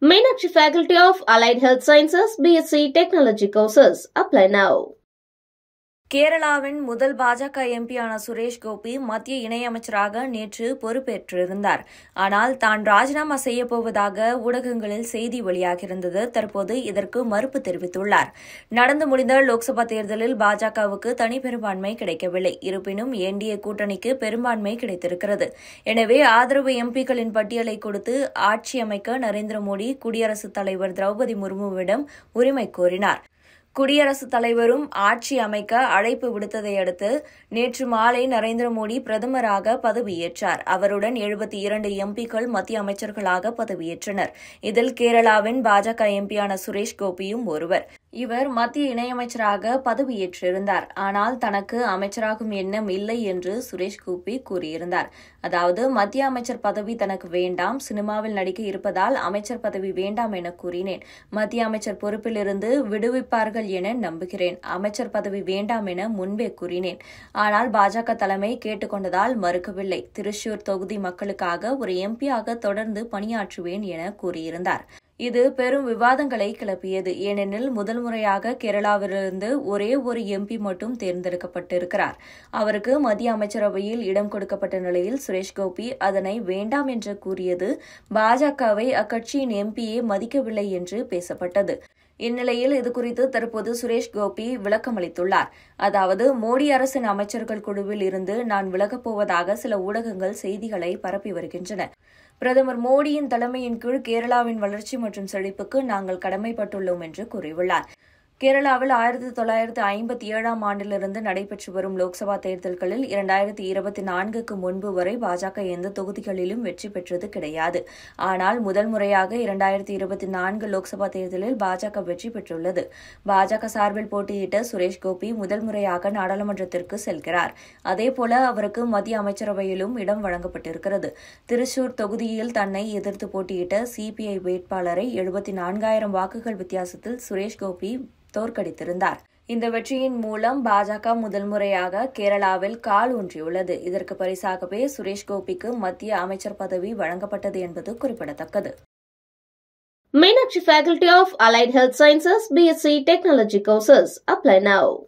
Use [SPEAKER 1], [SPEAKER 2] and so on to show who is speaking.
[SPEAKER 1] Meenakshi Faculty of Allied Health Sciences BSc Technology courses. Apply now. கேரளாவின் முதல் பாஜக எம்பியான சுரேஷ் கோபி மத்திய இணையமைச்சராக நேற்று பொறுப்பேற்றிருந்தார் ஆனால் தான் ராஜினாமா செய்யப்போவதாக ஊடகங்களில் செய்தி வெளியாகியிருந்தது தற்போது இதற்கு மறுப்பு தெரிவித்துள்ளார் நடந்து முடிந்த லோக்சபா தேர்தலில் பாஜகவுக்கு தனி பெரும்பான்மை கிடைக்கவில்லை இருப்பினும் என்டிஏ கூட்டணிக்கு பெரும்பான்மை கிடைத்திருக்கிறது எனவே ஆதரவு எம்பிக்களின் பட்டியலை கொடுத்து ஆட்சி அமைக்க நரேந்திர மோடி குடியரசுத் தலைவர் திரௌபதி முர்முவிடம் உரிமை கோரினார் குடியரசுத் தலைவரும் ஆட்சி அமைக்க அழைப்பு விடுத்ததை அடுத்து நேற்று மாலை நரேந்திர மோடி பிரதமராக பதவியேற்றார் அவருடன் எழுபத்தி இரண்டு எம்பிக்கள் மத்திய அமைச்சர்களாக பதவியேற்றனர் இதில் கேரளாவின் பாஜக எம்பியான சுரேஷ் கோபியும் ஒருவர் இவர் மத்திய இணையமைச்சராக பதவியேற்றிருந்தார் ஆனால் தனக்கு அமைச்சராகும் எண்ணம் இல்லை என்று சுரேஷ் கோபி கூறியிருந்தார் அதாவது மத்திய அமைச்சர் பதவி தனக்கு வேண்டாம் சினிமாவில் நடிக்க இருப்பதால் அமைச்சர் பதவி வேண்டாம் என கூறினேன் மத்திய அமைச்சர் பொறுப்பிலிருந்து விடுவிப்பார்கள் என நம்புகிறேன் அமைச்சர் பதவி வேண்டாம் என முன்பே கூறினேன் ஆனால் பாஜக தலைமை கேட்டுக்கொண்டதால் மறுக்கவில்லை திருச்சூர் தொகுதி மக்களுக்காக ஒரு எம்பியாக தொடர்ந்து பணியாற்றுவேன் என கூறியிருந்தார் இது பெரும் விவாதங்களை கிளப்பியது ஏனெனில் முதல் முறையாக கேரளாவிலிருந்து ஒரே ஒரு எம்பி மட்டும் தேர்ந்தெடுக்கப்பட்டிருக்கிறார் அவருக்கு மத்திய அமைச்சரவையில் இடம் கொடுக்கப்பட்ட நிலையில் சுரேஷ் கோபி அதனை வேண்டாம் என்று கூறியது பாஜகவை அக்கட்சியின் எம்பியே மதிக்கவில்லை என்று பேசப்பட்டது இந்நிலையில் இதுகுறித்து தற்போது சுரேஷ் கோபி விளக்கமளித்துள்ளார் அதாவது மோடி அரசின் அமைச்சர்கள் குழுவில் இருந்து நான் விலகப் போவதாக சில ஊடகங்கள் செய்திகளை பரப்பி வருகின்றன பிரதமர் மோடியின் தலைமையின் கீழ் கேரளாவின் வளர்ச்சி மற்றும் செழிப்புக்கு நாங்கள் கடமைப்பட்டுள்ளோம் என்று கூறியுள்ளார் கேரளாவில் ஆயிரத்தி தொள்ளாயிரத்து ஐம்பத்தி ஏழாம் ஆண்டிலிருந்து நடைபெற்று வரும் லோக்சபா தேர்தல்களில் இரண்டாயிரத்தி இருபத்தி நான்குக்கு முன்பு வரை பாஜக எந்த தொகுதிகளிலும் வெற்றி பெற்றது கிடையாது ஆனால் முதல் முறையாக இரண்டாயிரத்தி இருபத்தி நான்கு லோக்சபா தேர்தலில் பாஜக வெற்றி பெற்றுள்ளது பாஜக சார்பில் போட்டியிட்ட சுரேஷ் கோபி முதல் முறையாக நாடாளுமன்றத்திற்கு செல்கிறார் அதேபோல அவருக்கு மத்திய அமைச்சரவையிலும் இடம் வழங்கப்பட்டிருக்கிறது திருச்சூர் தொகுதியில் தன்னை எதிர்த்து போட்டியிட்ட சிபிஐ வேட்பாளரை எழுபத்தி நான்காயிரம் வாக்குகள் வித்தியாசத்தில் சுரேஷ் கோபி தோற்கடித்திருந்தார் இந்த வெற்றியின் மூலம் பாஜக முதல் முறையாக கேரளாவில் கால் ஊன்றியுள்ளது இதற்கு பரிசாகவே சுரேஷ் கோபிக்கு மத்திய அமைச்சர் பதவி வழங்கப்பட்டது என்பது குறிப்பிடத்தக்கது Meenakshi faculty of allied health sciences BSc technology courses apply now